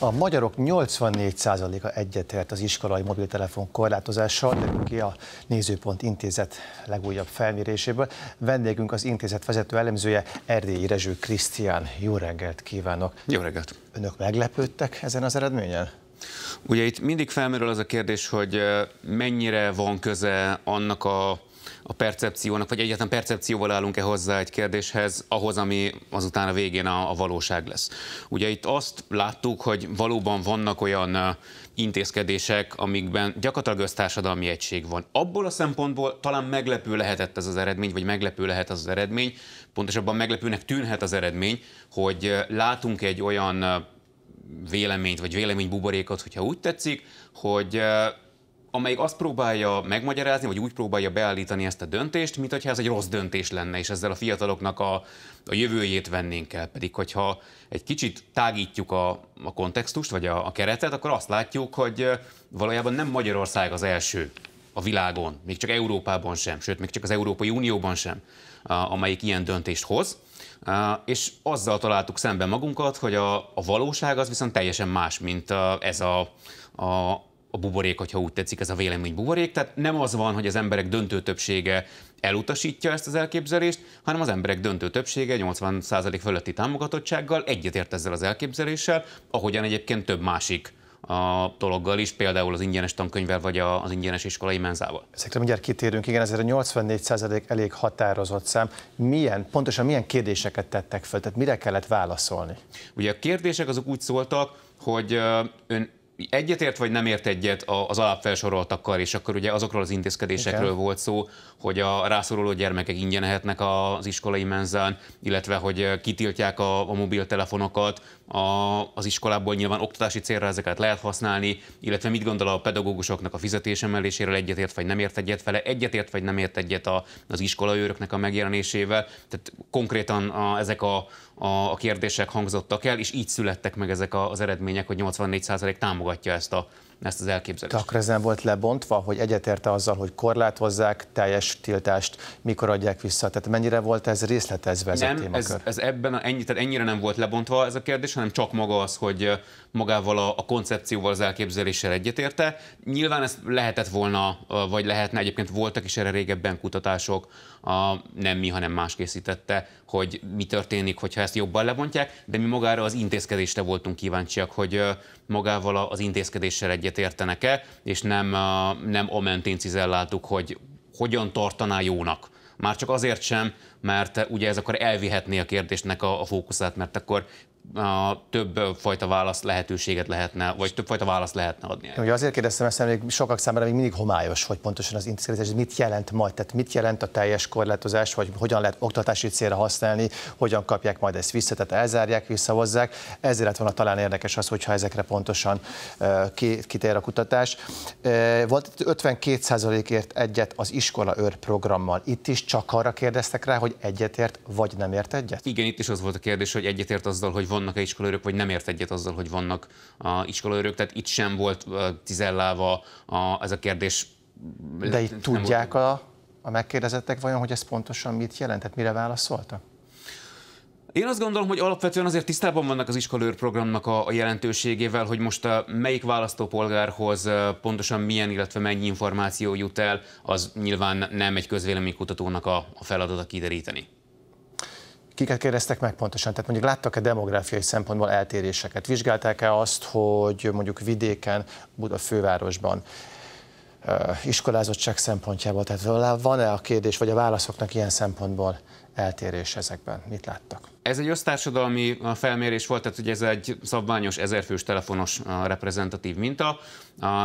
A magyarok 84%-a egyetért az iskolai mobiltelefon korlátozással, de ki a Nézőpont Intézet legújabb felméréséből. Vendégünk az intézet vezető elemzője Erdélyi Rezső Krisztián. Jó reggelt kívánok! Jó reggelt! Önök meglepődtek ezen az eredményen? Ugye itt mindig felmerül az a kérdés, hogy mennyire van köze annak a, a percepciónak, vagy egyáltalán percepcióval állunk-e hozzá egy kérdéshez, ahhoz, ami azután a végén a, a valóság lesz. Ugye itt azt láttuk, hogy valóban vannak olyan intézkedések, amikben gyakorlatilag össztársadalmi egység van. Abból a szempontból talán meglepő lehetett ez az eredmény, vagy meglepő lehet az, az eredmény, pontosabban meglepőnek tűnhet az eredmény, hogy látunk egy olyan véleményt, vagy véleménybuborékot, hogyha úgy tetszik, hogy amelyik azt próbálja megmagyarázni, vagy úgy próbálja beállítani ezt a döntést, mint hogyha ez egy rossz döntés lenne, és ezzel a fiataloknak a, a jövőjét vennénk el. Pedig, hogyha egy kicsit tágítjuk a, a kontextust, vagy a, a keretet, akkor azt látjuk, hogy valójában nem Magyarország az első a világon, még csak Európában sem, sőt, még csak az Európai Unióban sem, amelyik ilyen döntést hoz. És azzal találtuk szemben magunkat, hogy a, a valóság az viszont teljesen más, mint ez a, a, a buborék, hogyha úgy tetszik, ez a vélemény buborék. Tehát nem az van, hogy az emberek döntő többsége elutasítja ezt az elképzelést, hanem az emberek döntő többsége 80% fölötti támogatottsággal egyetért ezzel az elképzeléssel, ahogyan egyébként több másik a dologgal is, például az ingyenes tankönyvvel vagy az ingyenes iskolai menzával. Ezekre mindjárt kitérünk, igen, ezért a 84% elég határozott szám. Milyen, pontosan milyen kérdéseket tettek fel, tehát mire kellett válaszolni? Ugye a kérdések azok úgy szóltak, hogy ön egyetért vagy nem ért egyet az alapfelsoroltakkal, és akkor ugye azokról az intézkedésekről Igen. volt szó, hogy a rászoruló gyermekek ingyenehetnek az iskolai menzán, illetve hogy kitiltják a, a mobiltelefonokat, a, az iskolából nyilván oktatási célra ezeket lehet használni, illetve mit gondol a pedagógusoknak a fizetésemeléséről, egyetért vagy nem ért egyet vele, egyetért vagy nem ért egyet a, az iskolaőröknek a megjelenésével. Tehát konkrétan a, ezek a, a, a kérdések hangzottak el, és így születtek meg ezek a, az eredmények, hogy 84% támogatja ezt a ezt az elképzelést. Akkor ezen volt lebontva, hogy egyetérte azzal, hogy korlátozzák, teljes tiltást, mikor adják vissza? Tehát mennyire volt ez részletezve ez nem, a témakör? Ez, ez ebben a, ennyi, tehát ennyire nem volt lebontva ez a kérdés, hanem csak maga az, hogy magával a, a koncepcióval, az elképzeléssel egyetérte. Nyilván ez lehetett volna, vagy lehetne, egyébként voltak is erre régebben kutatások, a, nem mi, hanem más készítette, hogy mi történik, hogyha ezt jobban lebontják, de mi magára az intézkedésre voltunk kíváncsiak, hogy magával az intézkedéssel egyetérte egyet értenek-e, és nem, nem amentén cizelláltuk, hogy hogyan tartaná jónak. Már csak azért sem, mert ugye ez akkor elvihetné a kérdésnek a, a fókuszát, mert akkor a több fajta válasz lehetőséget lehetne, vagy több fajta választ lehetne adni. Ugye azért kérdeztem ezt, mert még sokak számára még mindig homályos, hogy pontosan az intézkedés mit jelent majd, tehát mit jelent a teljes korlátozás, vagy hogyan lehet oktatási célra használni, hogyan kapják majd ezt vissza, tehát elzárják, visszahozzák. Ezért lett volna talán érdekes az, hogyha ezekre pontosan uh, kitér a kutatás. Uh, volt 52 ért egyet az iskola őr programmal. Itt is csak arra kérdeztek rá, hogy egyetért vagy nem ért egyet? Igen, itt is az volt a kérdés, hogy egyetért azzal, hogy van vannak-e iskolaőrök, vagy nem ért egyet azzal, hogy vannak a iskolaőrök. Tehát itt sem volt tizellálva a, ez a kérdés. De itt tudják volt... a, a megkérdezettek vajon, hogy ez pontosan mit jelent? Tehát mire válaszoltak? Én azt gondolom, hogy alapvetően azért tisztában vannak az iskolőr programnak a, a jelentőségével, hogy most a, melyik választópolgárhoz pontosan milyen, illetve mennyi információ jut el, az nyilván nem egy közvéleménykutatónak a, a feladata kideríteni. Kiket kérdeztek meg pontosan? Tehát mondjuk láttak-e demográfiai szempontból eltéréseket? Vizsgálták-e azt, hogy mondjuk vidéken, Buda fővárosban iskolázottság szempontjából, tehát van-e a kérdés, vagy a válaszoknak ilyen szempontból eltérés ezekben? Mit láttak? Ez egy össztársadalmi felmérés volt, tehát ugye ez egy szabványos ezerfős telefonos reprezentatív minta,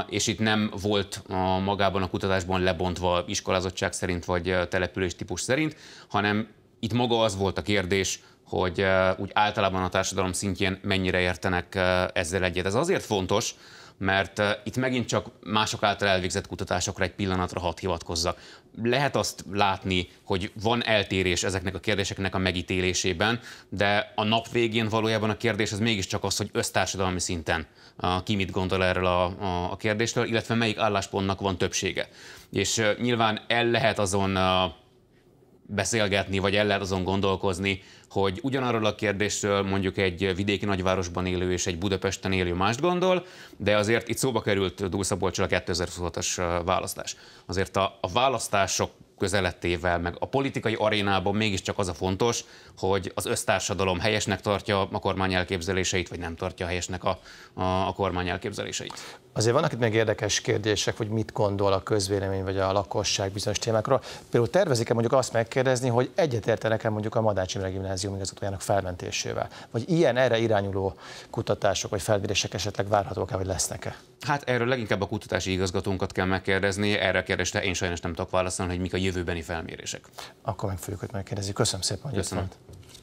és itt nem volt magában a kutatásban lebontva iskolázottság szerint vagy település típus szerint, hanem itt maga az volt a kérdés, hogy úgy általában a társadalom szintjén mennyire értenek ezzel egyet. Ez azért fontos, mert itt megint csak mások által elvégzett kutatásokra egy pillanatra hat hivatkozzak. Lehet azt látni, hogy van eltérés ezeknek a kérdéseknek a megítélésében, de a nap végén valójában a kérdés az mégiscsak az, hogy össztársadalmi szinten ki mit gondol erről a, a, a kérdésről, illetve melyik álláspontnak van többsége. És nyilván el lehet azon beszélgetni, vagy el lehet azon gondolkozni, hogy ugyanarról a kérdésről mondjuk egy vidéki nagyvárosban élő és egy Budapesten élő mást gondol, de azért itt szóba került Dúl a 2026-as választás. Azért a, a választások közelettével, meg a politikai arénában mégiscsak az a fontos, hogy az össztársadalom helyesnek tartja a kormány elképzeléseit, vagy nem tartja helyesnek a, a, a kormány elképzeléseit. Azért vannak itt még érdekes kérdések, hogy mit gondol a közvélemény vagy a lakosság bizonyos témákról. Például tervezik-e mondjuk azt megkérdezni, hogy egyetértenek-e mondjuk a Madács Imre Gimnázium igazgatójának felmentésével? Vagy ilyen erre irányuló kutatások vagy felmérések esetleg várhatók-e, vagy lesznek-e? Hát erről leginkább a kutatási igazgatónkat kell megkérdezni, erre a kérdésre én sajnos nem tudok válaszolni, hogy mik a jövő jövőbeni felmérések. Akkor meg fogjuk hogy megkérdezzük. Köszönöm szépen, hogy Köszönöm. Itt